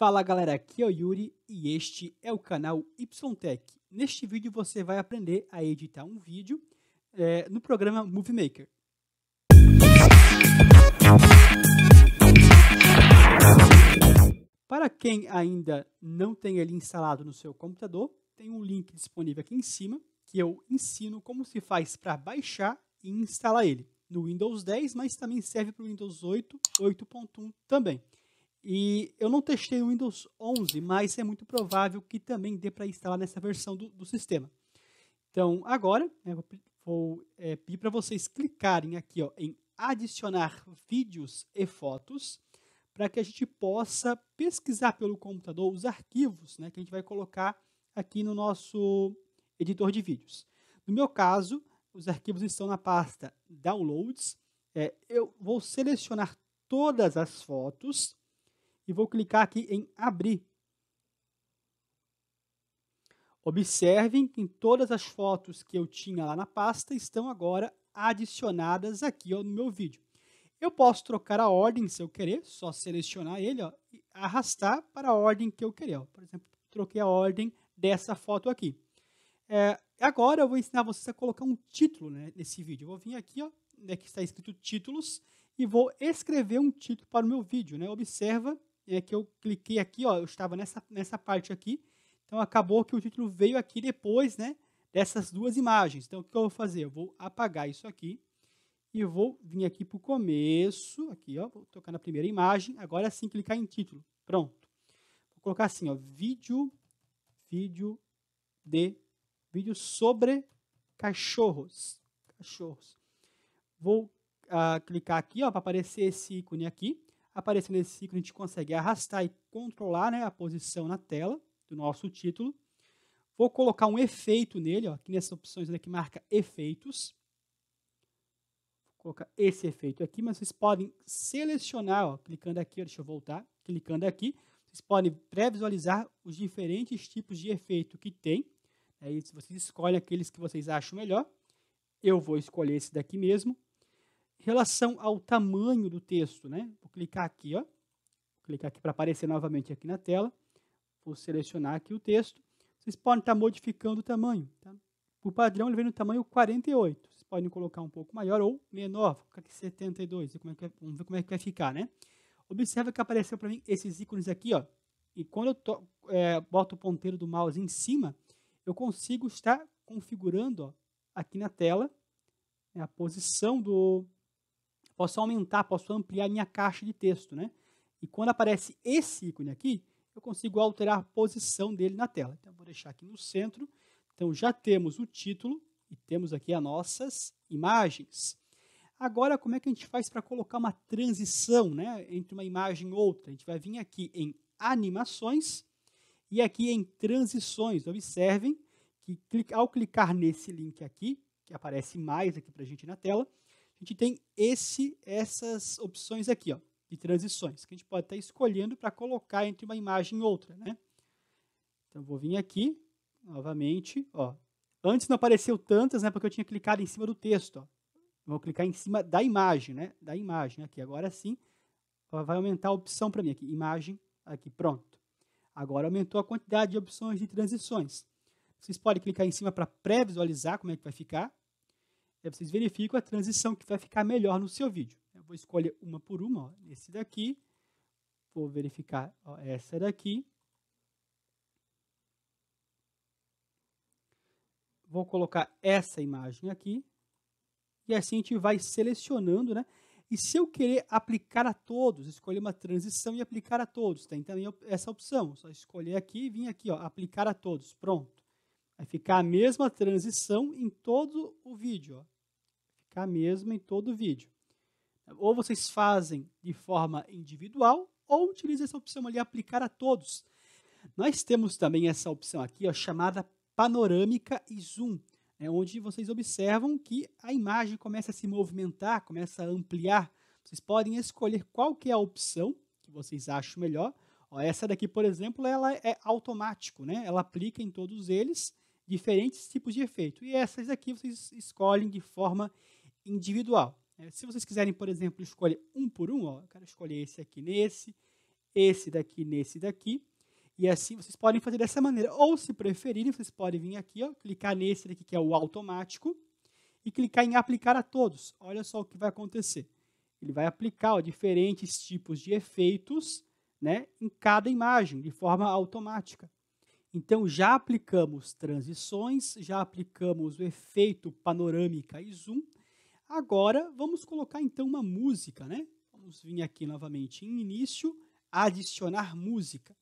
Fala galera, aqui é o Yuri e este é o canal YTech. Neste vídeo você vai aprender a editar um vídeo é, no programa Movie Maker. Para quem ainda não tem ele instalado no seu computador, tem um link disponível aqui em cima que eu ensino como se faz para baixar e instalar ele no Windows 10, mas também serve para o Windows 8, 8.1 também. E eu não testei o Windows 11, mas é muito provável que também dê para instalar nessa versão do, do sistema. Então, agora, né, vou, vou é, pedir para vocês clicarem aqui ó, em adicionar vídeos e fotos para que a gente possa pesquisar pelo computador os arquivos né, que a gente vai colocar aqui no nosso editor de vídeos. No meu caso, os arquivos estão na pasta Downloads. É, eu vou selecionar todas as fotos e vou clicar aqui em abrir. Observem que todas as fotos que eu tinha lá na pasta estão agora adicionadas aqui ó, no meu vídeo. Eu posso trocar a ordem se eu querer, só selecionar ele ó, e arrastar para a ordem que eu querer. Ó. Por exemplo, troquei a ordem dessa foto aqui. É, agora eu vou ensinar vocês a colocar um título né, nesse vídeo. Eu vou vir aqui, ó, onde é está escrito títulos, e vou escrever um título para o meu vídeo. Né? Observa é que eu cliquei aqui, ó, eu estava nessa, nessa parte aqui, então acabou que o título veio aqui depois, né, dessas duas imagens. Então o que eu vou fazer? Eu vou apagar isso aqui e vou vir aqui para o começo, aqui, ó, vou tocar na primeira imagem, agora sim clicar em título, pronto. Vou colocar assim, ó, vídeo, vídeo de, vídeo sobre cachorros, cachorros. Vou ah, clicar aqui, ó, para aparecer esse ícone aqui. Aparecendo esse ciclo, a gente consegue arrastar e controlar né, a posição na tela do nosso título. Vou colocar um efeito nele, ó, aqui nessas opções que marca efeitos. Vou colocar esse efeito aqui, mas vocês podem selecionar, ó, clicando aqui, ó, deixa eu voltar, clicando aqui, vocês podem pré-visualizar os diferentes tipos de efeito que tem. Aí vocês escolhem aqueles que vocês acham melhor. Eu vou escolher esse daqui mesmo. Em relação ao tamanho do texto, né? Vou clicar aqui, ó. Vou clicar aqui para aparecer novamente aqui na tela. Vou selecionar aqui o texto. Vocês podem estar tá modificando o tamanho. Tá? Por padrão, ele vem no tamanho 48. Vocês podem colocar um pouco maior ou menor. Vou colocar aqui 72. Como é que vai, é, vamos ver como é que vai ficar, né? Observa que apareceu para mim esses ícones aqui, ó. E quando eu to, é, boto o ponteiro do mouse em cima, eu consigo estar configurando ó, aqui na tela né, a posição do, posso aumentar, posso ampliar minha caixa de texto, né? E quando aparece esse ícone aqui, eu consigo alterar a posição dele na tela. Então, vou deixar aqui no centro. Então, já temos o título e temos aqui as nossas imagens. Agora, como é que a gente faz para colocar uma transição né, entre uma imagem e outra? A gente vai vir aqui em animações e aqui em transições. Observem que ao clicar nesse link aqui, que aparece mais aqui para a gente na tela, a gente tem esse, essas opções aqui, ó, de transições, que a gente pode estar escolhendo para colocar entre uma imagem e outra, né? Então, vou vir aqui, novamente, ó. Antes não apareceu tantas, né, porque eu tinha clicado em cima do texto, ó. Vou clicar em cima da imagem, né, da imagem aqui. Agora sim, vai aumentar a opção para mim aqui, imagem, aqui, pronto. Agora aumentou a quantidade de opções de transições. Vocês podem clicar em cima para pré-visualizar como é que vai ficar. É, vocês verificam a transição que vai ficar melhor no seu vídeo. Eu vou escolher uma por uma, ó, esse daqui, vou verificar ó, essa daqui. Vou colocar essa imagem aqui. E assim a gente vai selecionando, né? E se eu querer aplicar a todos, escolher uma transição e aplicar a todos, tem também essa opção. Só escolher aqui e vir aqui, ó, aplicar a todos. Pronto. Vai ficar a mesma transição em todo o vídeo. Ficar a mesma em todo o vídeo. Ou vocês fazem de forma individual, ou utilizam essa opção ali, aplicar a todos. Nós temos também essa opção aqui, ó, chamada panorâmica e zoom, né, onde vocês observam que a imagem começa a se movimentar, começa a ampliar. Vocês podem escolher qual que é a opção que vocês acham melhor. Ó, essa daqui, por exemplo, ela é automático, né? Ela aplica em todos eles diferentes tipos de efeito. E essas aqui vocês escolhem de forma individual. É, se vocês quiserem, por exemplo, escolher um por um, ó, eu quero escolher esse aqui nesse, esse daqui nesse daqui, e assim vocês podem fazer dessa maneira. Ou, se preferirem, vocês podem vir aqui, ó, clicar nesse daqui que é o automático, e clicar em aplicar a todos. Olha só o que vai acontecer. Ele vai aplicar ó, diferentes tipos de efeitos né, em cada imagem, de forma automática. Então, já aplicamos transições, já aplicamos o efeito panorâmica e zoom. Agora, vamos colocar então uma música, né? Vamos vir aqui novamente em início, adicionar música.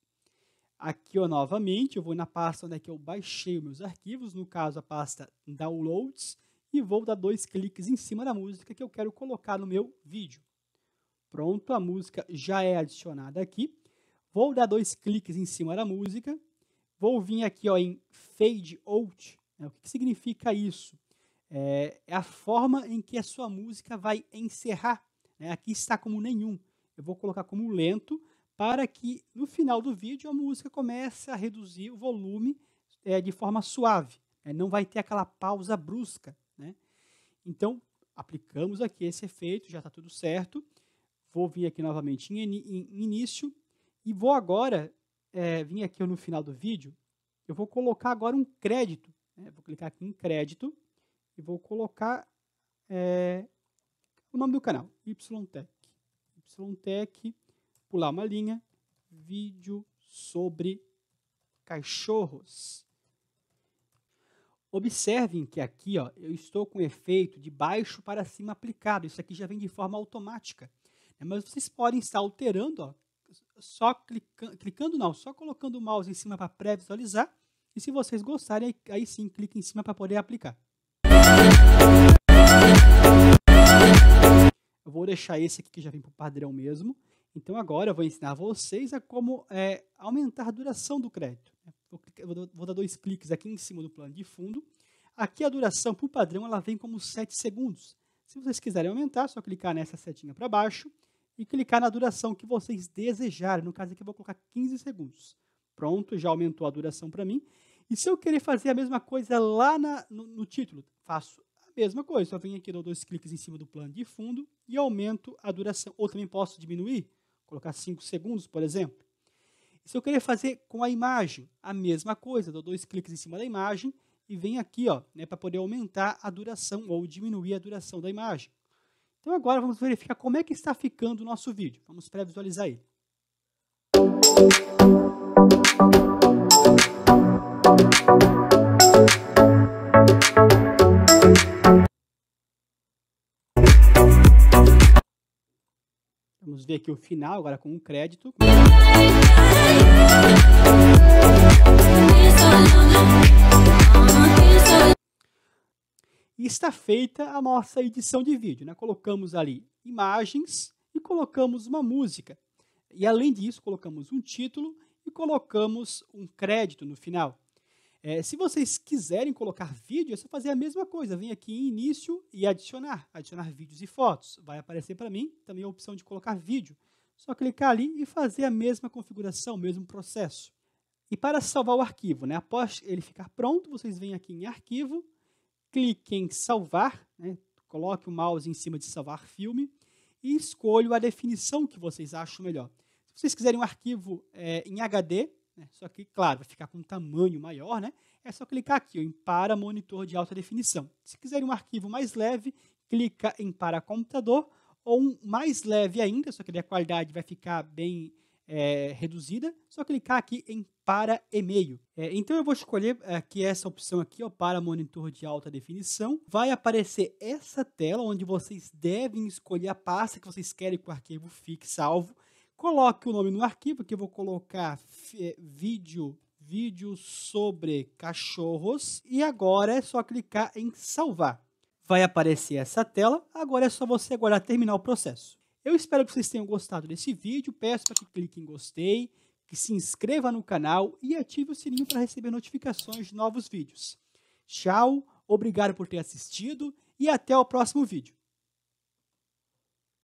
Aqui, ó, novamente, eu vou na pasta onde é que eu baixei os meus arquivos, no caso, a pasta Downloads, e vou dar dois cliques em cima da música que eu quero colocar no meu vídeo. Pronto, a música já é adicionada aqui. Vou dar dois cliques em cima da música Vou vir aqui ó, em fade out. Né? O que, que significa isso? É, é a forma em que a sua música vai encerrar. Né? Aqui está como nenhum. Eu vou colocar como lento para que no final do vídeo a música comece a reduzir o volume é, de forma suave. É, não vai ter aquela pausa brusca. Né? Então, aplicamos aqui esse efeito, já está tudo certo. Vou vir aqui novamente em, in, em início e vou agora é, vim aqui no final do vídeo, eu vou colocar agora um crédito. Né? Vou clicar aqui em crédito e vou colocar é, o nome do canal, YTech. YTech, pular uma linha, vídeo sobre cachorros. Observem que aqui ó, eu estou com efeito de baixo para cima aplicado. Isso aqui já vem de forma automática. Né? Mas vocês podem estar alterando ó, só clica, clicando não, só colocando o mouse em cima para pré-visualizar. E se vocês gostarem, aí, aí sim, clique em cima para poder aplicar. Eu vou deixar esse aqui que já vem para o padrão mesmo. Então agora eu vou ensinar vocês a como é, aumentar a duração do crédito. Vou, clicar, vou, dar dois cliques aqui em cima do plano de fundo. Aqui a duração para o padrão ela vem como 7 segundos. Se vocês quiserem aumentar, é só clicar nessa setinha para baixo e clicar na duração que vocês desejarem. No caso aqui eu vou colocar 15 segundos. Pronto, já aumentou a duração para mim. E se eu querer fazer a mesma coisa lá na, no, no, título, faço a mesma coisa. Só venho aqui, dou dois cliques em cima do plano de fundo e aumento a duração. Ou também posso diminuir, colocar 5 segundos, por exemplo. E se eu querer fazer com a imagem, a mesma coisa, dou dois cliques em cima da imagem e venho aqui ó, né, para poder aumentar a duração ou diminuir a duração da imagem. Então agora vamos verificar como é que está ficando o nosso vídeo. Vamos pré-visualizar ele. Vamos ver aqui o final agora com um crédito. E está feita a nossa edição de vídeo. Né? Colocamos ali imagens e colocamos uma música. E além disso, colocamos um título e colocamos um crédito no final. É, se vocês quiserem colocar vídeo, é só fazer a mesma coisa. Vem aqui em início e adicionar. Adicionar vídeos e fotos. Vai aparecer para mim também é a opção de colocar vídeo. Só clicar ali e fazer a mesma configuração, o mesmo processo. E para salvar o arquivo, né? após ele ficar pronto, vocês vêm aqui em arquivo, clique em salvar, né? coloque o mouse em cima de salvar filme e escolho a definição que vocês acham melhor. Se vocês quiserem um arquivo é, em HD, né? só que, claro, vai ficar com um tamanho maior, né? é só clicar aqui ó, em para monitor de alta definição. Se quiserem um arquivo mais leve, clica em para computador ou um mais leve ainda, só que a qualidade vai ficar bem é, reduzida, só clicar aqui em para e-mail. É, então eu vou escolher aqui essa opção aqui, ó, para monitor de alta definição. Vai aparecer essa tela onde vocês devem escolher a pasta que vocês querem que o arquivo fique salvo. Coloque o nome no arquivo, que eu vou colocar é, vídeo vídeo sobre cachorros e agora é só clicar em salvar. Vai aparecer essa tela, agora é só você aguardar terminar o processo. Eu espero que vocês tenham gostado desse vídeo. Peço para que clique em gostei, que se inscreva no canal e ative o sininho para receber notificações de novos vídeos. Tchau, obrigado por ter assistido e até o próximo vídeo.